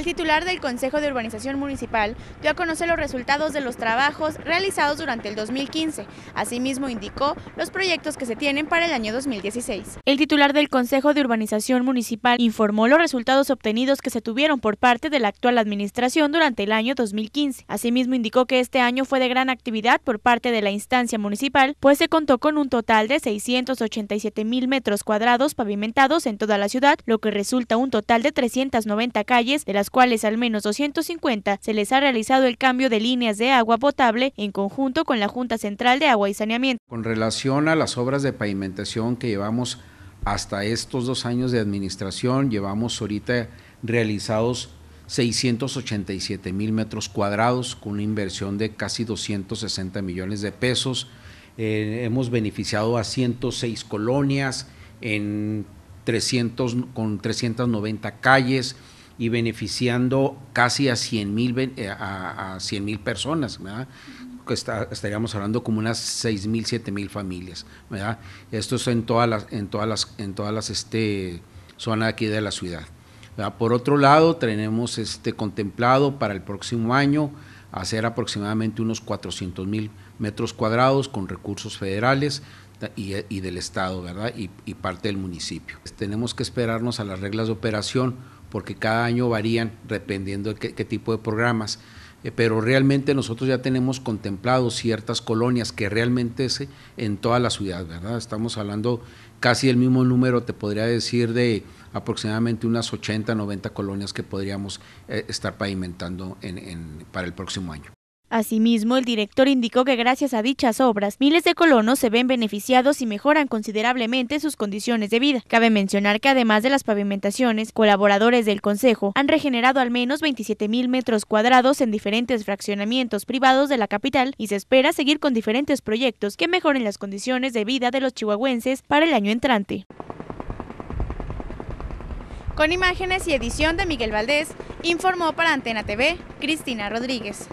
El titular del Consejo de Urbanización Municipal dio a conocer los resultados de los trabajos realizados durante el 2015. Asimismo, indicó los proyectos que se tienen para el año 2016. El titular del Consejo de Urbanización Municipal informó los resultados obtenidos que se tuvieron por parte de la actual administración durante el año 2015. Asimismo, indicó que este año fue de gran actividad por parte de la instancia municipal, pues se contó con un total de 687 mil metros cuadrados pavimentados en toda la ciudad, lo que resulta un total de 390 calles de las cuales al menos 250 se les ha realizado el cambio de líneas de agua potable en conjunto con la Junta Central de Agua y Saneamiento. Con relación a las obras de pavimentación que llevamos hasta estos dos años de administración, llevamos ahorita realizados 687 mil metros cuadrados con una inversión de casi 260 millones de pesos. Eh, hemos beneficiado a 106 colonias en 300, con 390 calles y beneficiando casi a 100 mil eh, a, personas, Que estaríamos hablando como unas 6 mil, 7 mil familias, ¿verdad? Esto es en todas las, en todas las, en todas las este, zonas aquí de la ciudad. Por otro lado, tenemos este, contemplado para el próximo año hacer aproximadamente unos 400 mil metros cuadrados con recursos federales, y, del Estado, ¿verdad? Y, parte del municipio. Tenemos que esperarnos a las reglas de operación porque cada año varían dependiendo de qué, tipo de programas eh, pero realmente nosotros ya tenemos contemplado ciertas colonias que realmente en toda la ciudad, ¿verdad? Estamos hablando casi el mismo número, te podría decir, de aproximadamente unas 80, 90 colonias que podríamos eh, estar pavimentando para el próximo año. Asimismo, el director indicó que gracias a dichas obras, miles de colonos se ven beneficiados y mejoran considerablemente sus condiciones de vida. Cabe mencionar que además de las pavimentaciones, colaboradores del Consejo han regenerado al menos 27.000 metros cuadrados en diferentes fraccionamientos privados de la capital y se espera seguir con diferentes proyectos que mejoren las condiciones de vida de los chihuahuenses para el año entrante. Con imágenes y edición de Miguel Valdés, informó para Antena TV Cristina Rodríguez.